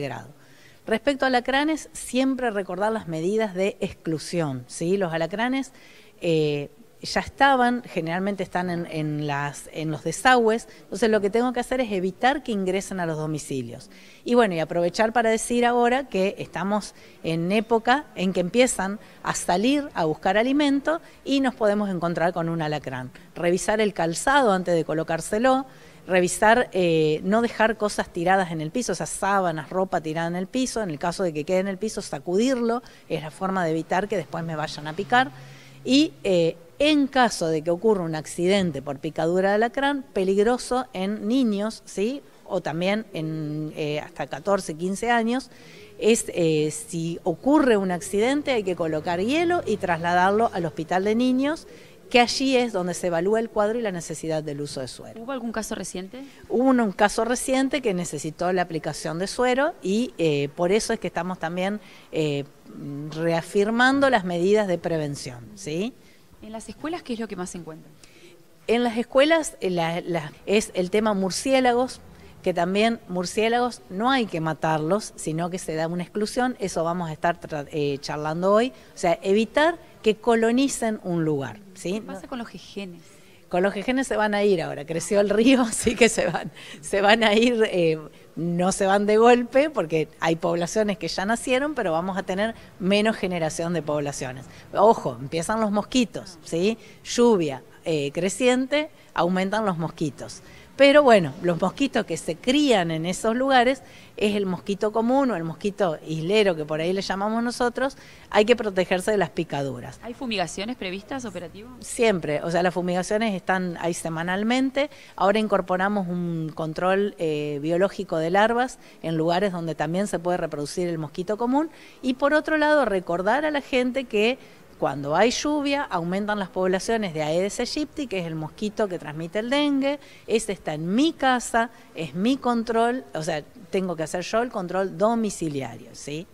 grado. Respecto a alacranes, siempre recordar las medidas de exclusión. ¿sí? Los alacranes eh, ya estaban, generalmente están en, en, en los desagües, entonces lo que tengo que hacer es evitar que ingresen a los domicilios. Y bueno, y aprovechar para decir ahora que estamos en época en que empiezan a salir a buscar alimento y nos podemos encontrar con un alacrán. Revisar el calzado antes de colocárselo revisar, eh, no dejar cosas tiradas en el piso, o sea, sábanas, ropa tirada en el piso, en el caso de que quede en el piso, sacudirlo, es la forma de evitar que después me vayan a picar. Y eh, en caso de que ocurra un accidente por picadura de alacrán, peligroso en niños, ¿sí? o también en eh, hasta 14, 15 años, es si ocurre un accidente hay que colocar hielo y trasladarlo al hospital de niños que allí es donde se evalúa el cuadro y la necesidad del uso de suero. ¿Hubo algún caso reciente? Hubo un, caso reciente que necesitó la aplicación de suero y eh, por eso es que estamos también eh, reafirmando las medidas de prevención. ¿sí? ¿En las escuelas qué es lo que más se encuentra? En las escuelas eh, es el tema murciélagos, que también murciélagos no hay que matarlos, sino que se da una exclusión, eso vamos a estar charlando hoy, o sea, evitar que colonicen un lugar. ¿sí? ¿Qué pasa con los jejenes? Con los jejenes se van a ir ahora, creció el río, así que se van, se van a ir, eh, no se van de golpe, porque hay poblaciones que ya nacieron, pero vamos a tener menos generación de poblaciones. Ojo, empiezan los mosquitos, ¿sí? Lluvia eh, creciente, aumentan los mosquitos. Pero bueno, los mosquitos que se crían en esos lugares es el mosquito común o el mosquito islero que por ahí le llamamos nosotros, hay que protegerse de las picaduras. ¿Hay fumigaciones previstas operativas? Siempre, o sea, las fumigaciones están ahí semanalmente. Ahora incorporamos un control eh, biológico de larvas en lugares donde también se puede reproducir el mosquito común. Y por otro lado, recordar a la gente que cuando hay lluvia, aumentan las poblaciones de Aedes aegypti, que es el mosquito que transmite el dengue. Ese está en mi casa, es mi control, o sea, tengo que hacer yo el control domiciliario, ¿sí?